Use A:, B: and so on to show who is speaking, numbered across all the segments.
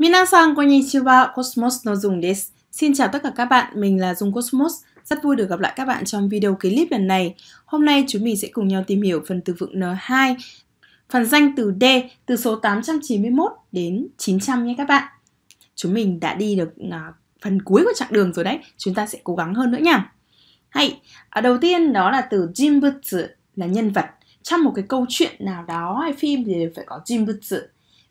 A: Minasan konnichiwa, Cosmos no Dung desu. Xin chào tất cả các bạn, mình là Dung Cosmos. Rất vui được gặp lại các bạn trong video clip lần này. Hôm nay chúng mình sẽ cùng nhau tìm hiểu phần từ vựng N2, phần danh từ D từ số 891 đến 900 nhé các bạn. Chúng mình đã đi được à, phần cuối của chặng đường rồi đấy, chúng ta sẽ cố gắng hơn nữa nha. Hay, ở à, đầu tiên đó là từ jinbutsu là nhân vật. Trong một cái câu chuyện nào đó hay phim thì phải có jinbutsu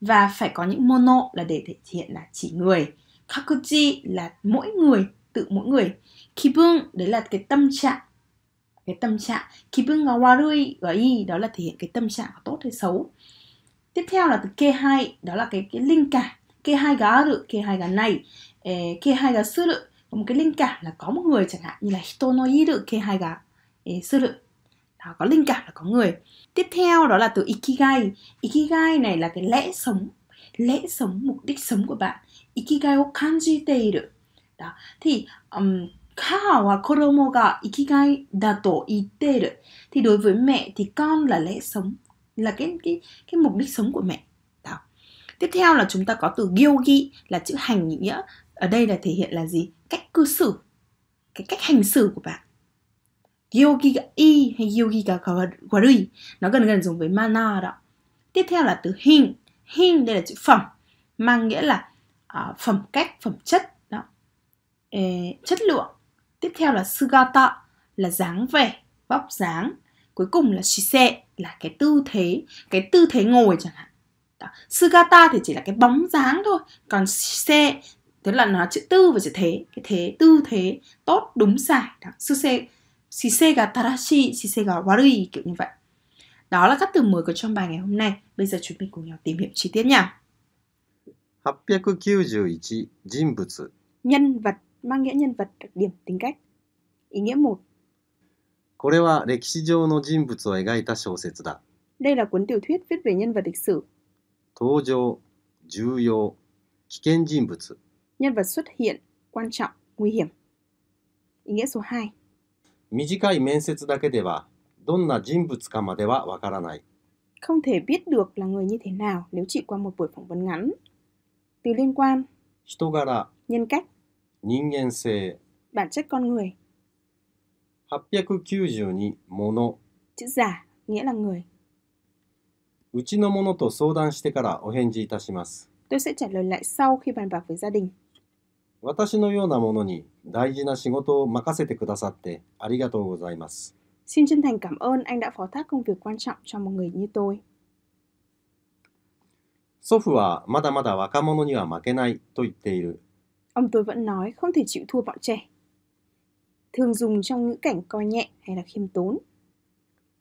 A: và phải có những mono là để thể hiện là chỉ người kakuji là mỗi người tự mỗi người kibun đấy là cái tâm trạng cái tâm trạng kibun ga warui ga y đó là thể hiện cái tâm trạng tốt hay xấu tiếp theo là từ kê hai đó là cái cái linh cảm kê hai gá aru kê hai gá này kê hai gá suru một cái linh cảm là có một người chẳng hạn như là hito no iru kê hai gá suru đó, có linh cảm là có người tiếp theo đó là từ ikigai ikigai này là cái lẽ sống lẽ sống mục đích sống của bạn ikigai wo kanjite iru đó thì um, Kaha wa koromo ga ikigai dato itte iru thì đối với mẹ thì con là lẽ sống là cái cái cái mục đích sống của mẹ đó. tiếp theo là chúng ta có từ gyogi là chữ hành nghĩa ở đây là thể hiện là gì cách cư xử cái cách hành xử của bạn yogi ga y hay yogi ga gari nó gần gần giống với mana đó tiếp theo là từ hình hình đây là chữ phẩm mang nghĩa là uh, phẩm cách phẩm chất đó Ê, chất lượng tiếp theo là sugata là dáng vẻ bóc dáng cuối cùng là shise là cái tư thế cái tư thế ngồi chẳng hạn đó. sugata thì chỉ là cái bóng dáng thôi còn shise tức là nó chữ tư và chữ thế cái thế tư thế tốt đúng sai đó. Suse Sise ga tarashi, sise ga warui kiểu như vậy. Đó là các từ mới của trong bài ngày hôm nay. Bây giờ chúng mình cùng nhau tìm hiểu chi tiết nha.
B: 891人物
A: Nhân vật mang nghĩa nhân vật, đặc điểm, tính cách. Ý nghĩa một
B: これは歴史上の人物を描いた小説だ。
A: Đây là cuốn tiểu thuyết viết về nhân vật lịch sử.
B: 登場、重要、危険人物。
A: Nhân vật xuất hiện, quan trọng, nguy hiểm. Ý nghĩa số 2.
B: 短い面接だけではどんな人物かまではわからない。
A: Không thể biết được là người như thế nào nếu chỉ qua một buổi phỏng vấn ngắn. Từ liên quan, Nhân cách, bản chất con người,
B: 892もの、
A: chữ giả nghĩa là người.
B: うちのものと相談してからお返事いたします。
A: Tôi sẽ trả lời lại sau khi bàn bạc với gia đình.
B: 私のようなものに大事な仕事を任せてくださってありがとうございます。
A: Xin chân thành cảm ơn anh đã phó thác công việc quan trọng cho một người như tôi.
B: 祖父はまだまだ若者には負けないと言っている。
A: Ông tôi vẫn nói không thể chịu thua bọn trẻ. Thường dùng trong ngữ cảnh coi nhẹ hay là khiêm tốn.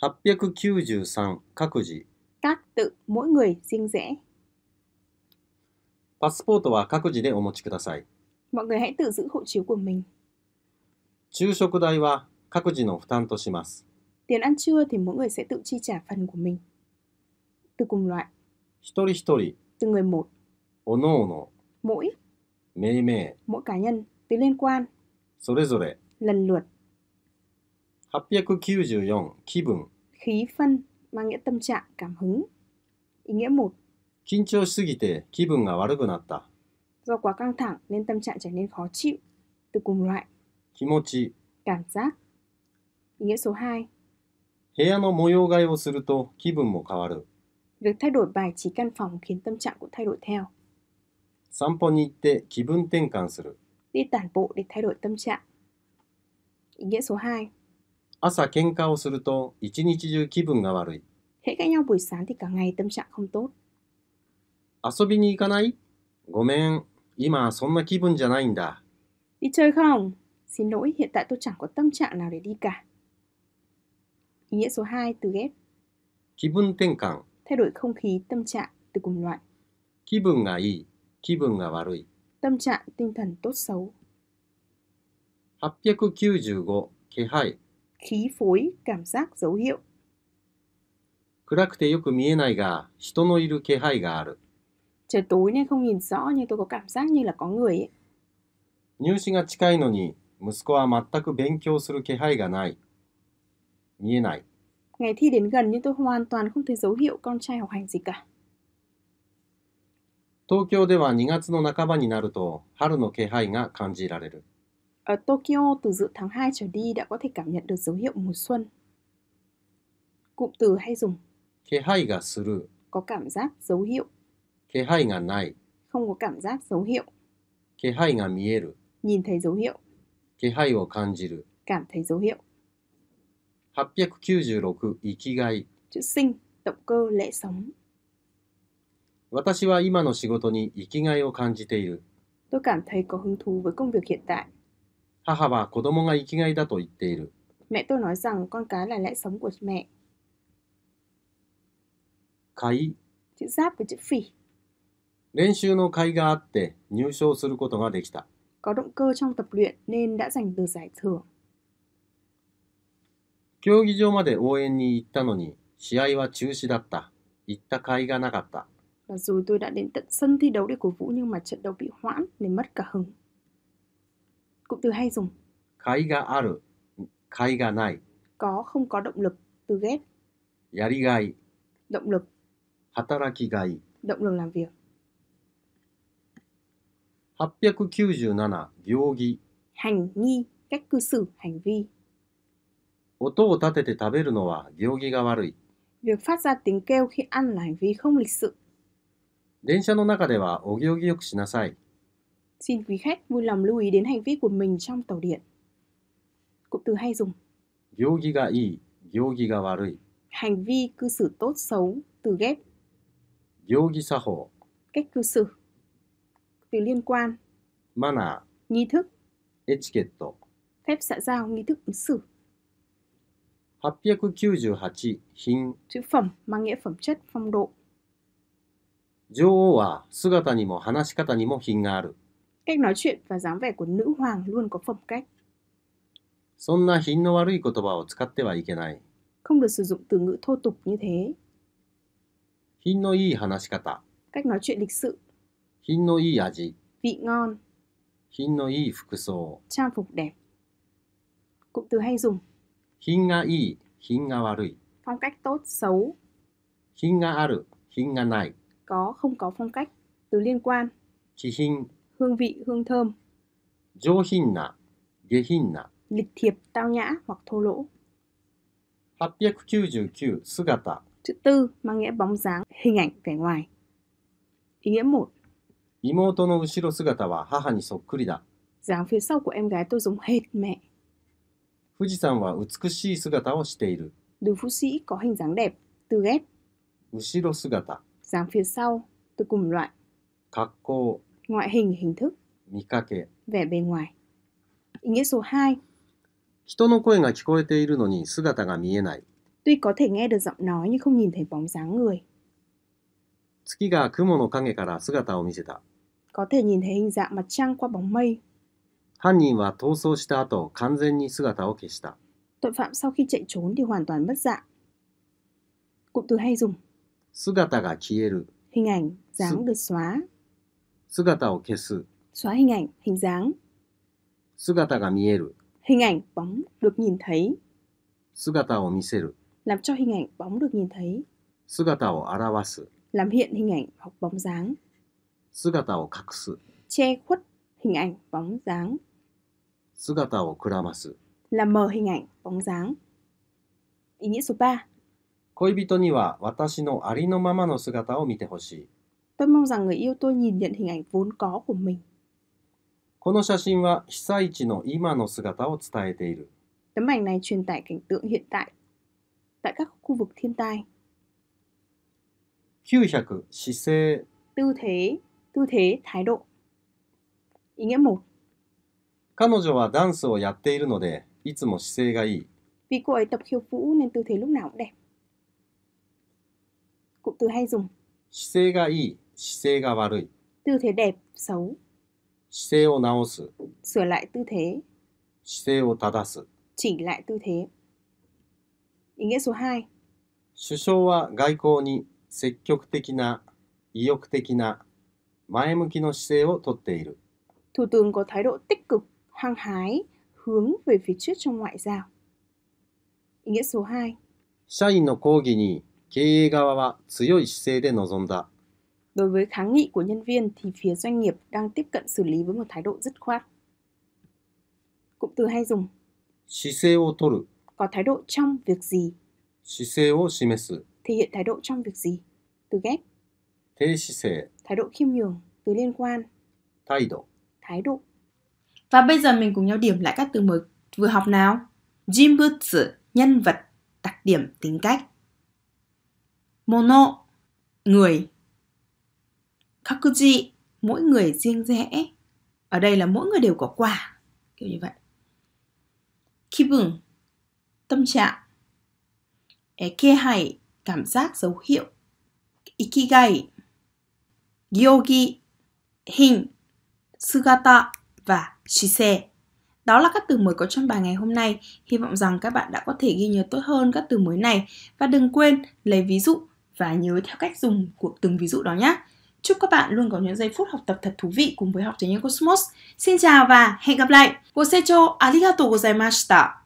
B: 893
A: các tự mỗi người riêng rẽ.
B: パスポートは各自でお持ちください。
A: mọi người hãy tự giữ hộ chiếu của mình.
B: 昼食代は各自の負担とします。
A: Tiền ăn trưa thì mỗi người sẽ tự chi trả phần của mình. Từ cùng loại.
B: 一人一人. Từ người một. おのおの. Mỗi. Mỗi
A: cá nhân. Từ liên quan. それぞれ. Lần lượt.
B: 894. 気分.
A: Khí phân mang nghĩa tâm trạng, cảm hứng. Ý nghĩa 1.
B: 緊張しすぎて気分が悪くなった。
A: do quá căng thẳng nên tâm trạng trở nên khó chịu. Từ cùng loại. Kimochi. Cảm giác. Ý nghĩa số 2.
B: 部屋の模様替えをすると気分も変わる。
A: Việc thay đổi bài trí căn phòng khiến tâm trạng cũng thay đổi theo. Đi tản bộ để thay đổi tâm trạng. Ý nghĩa số 2.
B: 朝喧嘩をすると一日中気分が悪い。
A: Hễ cãi nhau buổi sáng thì cả ngày tâm trạng không tốt.
B: 遊びに行かないごめん、
A: đi chơi không? Xin lỗi, hiện tại tôi chẳng có tâm trạng nào để đi cả. Ý nghĩa số 2, từ ghép.
B: 気分転換
A: Thay đổi không khí, tâm trạng, từ cùng loại. tâm trạng, tinh thần tốt xấu.
B: 895
A: khí phối, cảm giác, dấu hiệu.
B: 暗くてよく見えないが、人のいる気配がある。
A: trời tối nên không nhìn rõ nhưng tôi có cảm giác như là có người ấy.
B: 入試が近いのに息子は全く勉強する気配がない。見えない。
A: Ngày thi đến gần nhưng tôi hoàn toàn không thấy dấu hiệu con trai học hành gì cả.
B: 東京では2月の半ばになると春の気配が感じられる。
A: Ở Tokyo từ giữa tháng 2 trở đi đã có thể cảm nhận được dấu hiệu mùa xuân. Cụm từ hay dùng
B: 気配がする
A: có cảm giác dấu hiệu
B: 気配がない
A: không có cảm giác dấu hiệu
B: 気配が見える
A: nhìn thấy dấu hiệu
B: 気配を感じる
A: cảm thấy dấu hiệu
B: 896生きがい
A: chữ sinh động cơ lẽ sống
B: 私は今の仕事に生きがいを感じている
A: tôi cảm thấy có hứng thú với công việc hiện tại
B: 母は子供が生きがいだと言っている
A: mẹ tôi nói rằng con cái là lẽ sống của mẹ 買い chữ giáp với chữ phỉ
B: 練習の甲斐があって入賞することができた。
A: Có động cơ trong tập luyện nên đã giành được giải thưởng.
B: 競技場まで応援に行ったのに試合は中止だった。行った甲斐がなかった。
A: Là dù tôi đã đến tận sân thi đấu để cổ vũ nhưng mà trận đấu bị hoãn nên mất cả hứng. Cụm từ hay dùng.
B: 甲斐がある、甲斐がない。
A: Có không có động lực từ ghét.
B: やりがい。Động lực. 働きがい。
A: Động lực làm việc.
B: 897行儀
A: hành nghi, cách cư xử, hành vi.
B: 音を立てて食べるのは行儀が悪い。
A: Việc phát ra tiếng kêu khi ăn là hành vi không lịch sự.
B: 電車の中ではお行儀よくしなさい。
A: Xin quý khách vui lòng lưu ý đến hành vi của mình trong tàu điện. Cụm từ hay dùng.
B: 行儀がいい、行儀が悪い。
A: Hành vi cư xử tốt xấu, từ ghép. Cách cư xử từ liên quan マナ nghi
B: thức etiquette,
A: phép xã giao nghi thức ứng xử
B: 898、品。
A: chữ phẩm mang nghĩa phẩm chất phong độ
B: 女王は姿にも話し方にも品がある。
A: cách nói chuyện và dáng vẻ của nữ hoàng luôn có phẩm cách
B: そんな品の悪い言葉を使ってはいけない。
A: không được sử dụng từ ngữ thô tục như thế
B: 品のいい話し方、
A: cách nói chuyện lịch sự
B: 品のいい味 vị ngon, 品のいい服装
A: trang phục đẹp. Cụm từ hay dùng
B: 品がいい品が悪い
A: phong cách tốt, xấu,
B: 品がある品がない
A: có, không có phong cách. Từ liên quan 気品 hương vị, hương thơm,
B: 上品な下品な
A: lịch thiệp, tao nhã hoặc thô
B: lỗ.899 姿
A: Chữ tư mang nghĩa bóng dáng, hình ảnh vẻ ngoài. Ý nghĩa một
B: 妹の後ろ姿は母にそっくりだ。
A: dáng phía sau của em gái tôi giống hệt mẹ.
B: Fuji-san は美しい姿をしている.
A: 富士山は美しい姿をしている。Đường Phú Sĩ có hình dáng đẹp, từ ghép. dáng phía sau, từ cùng loại. ngoại hình, hình thức. vẻ bề ngoài. Ý nghĩa số 2. tuy có thể nghe được giọng nói nhưng không nhìn thấy bóng dáng người.
B: 月が雲の影から姿を見せた。
A: có thể nhìn thấy hình dạng mặt trăng qua bóng mây.
B: 犯人は逃走した後、完全に姿を消した。
A: Tội phạm sau khi chạy trốn thì hoàn toàn mất dạng. Cụm từ hay dùng.
B: 姿が消える。
A: Hình ảnh, dáng được xóa.
B: 姿を消す。
A: Xóa hình ảnh, hình dáng.
B: 姿が見える。Hình ảnh, bóng được nhìn thấy. 姿を見せる。
A: Làm cho hình ảnh bóng được nhìn thấy.
B: 姿を表す。
A: Làm hiện hình ảnh hoặc bóng dáng.
B: 姿を隠す
A: che khuất hình ảnh bóng dáng
B: 姿をくらます
A: là mờ hình ảnh bóng dáng ý nghĩa số 3
B: 恋人には私のありのままの姿を見てほしい
A: tôi mong rằng người yêu tôi nhìn nhận hình ảnh vốn có của mình
B: この写真は被災地の今の姿を伝えている
A: tấm ảnh này truyền tải cảnh tượng hiện tại tại các khu vực thiên tai
B: 900姿勢、
A: tư thế tư thế, thái độ. Ý nghĩa 1.
B: 彼女はダンスをやっているので、いつも姿勢がいい。
A: Vì cô ấy tập khiêu vũ nên tư thế lúc nào cũng đẹp. Cụm từ hay dùng.
B: 姿勢がいい、姿勢が悪い。
A: Tư thế đẹp, xấu.
B: 姿勢を直す。
A: Sửa lại tư thế.
B: 姿勢を正す。
A: Chỉnh lại tư thế. Ý nghĩa số 2.
B: 首相は外交に積極的な、意欲的な、前向きの姿勢をとっている。
A: Thủ tướng có thái độ tích cực, hăng hái, hướng về phía trước trong ngoại giao. Ý nghĩa số 2. Đối với kháng nghị của nhân viên thì phía doanh nghiệp đang tiếp cận xử lý với một thái độ dứt khoát. Cụm từ hay dùng
B: 姿勢を取る
A: có thái độ trong việc gì?
B: 姿勢を示す
A: thể hiện thái độ trong việc gì? Từ ghép
B: thế thế 姿勢,
A: thái độ khiêm nhường, từ liên quan, thái độ, thái độ. Và bây giờ mình cùng nhau điểm lại các từ mới vừa học nào. Jinbutsu, nhân vật, đặc điểm, tính cách. Mono, người. Kakuji, mỗi người riêng rẽ. Ở đây là mỗi người đều có quả kiểu như vậy. Kibun, tâm trạng. Ekehai, cảm giác dấu hiệu. Ikigai, yogi, hình, sugata và shise. Đó là các từ mới có trong bài ngày hôm nay. Hy vọng rằng các bạn đã có thể ghi nhớ tốt hơn các từ mới này và đừng quên lấy ví dụ và nhớ theo cách dùng của từng ví dụ đó nhé. Chúc các bạn luôn có những giây phút học tập thật thú vị cùng với học tiếng Anh Cosmos. Xin chào và hẹn gặp lại. ご清聴ありがとうございました。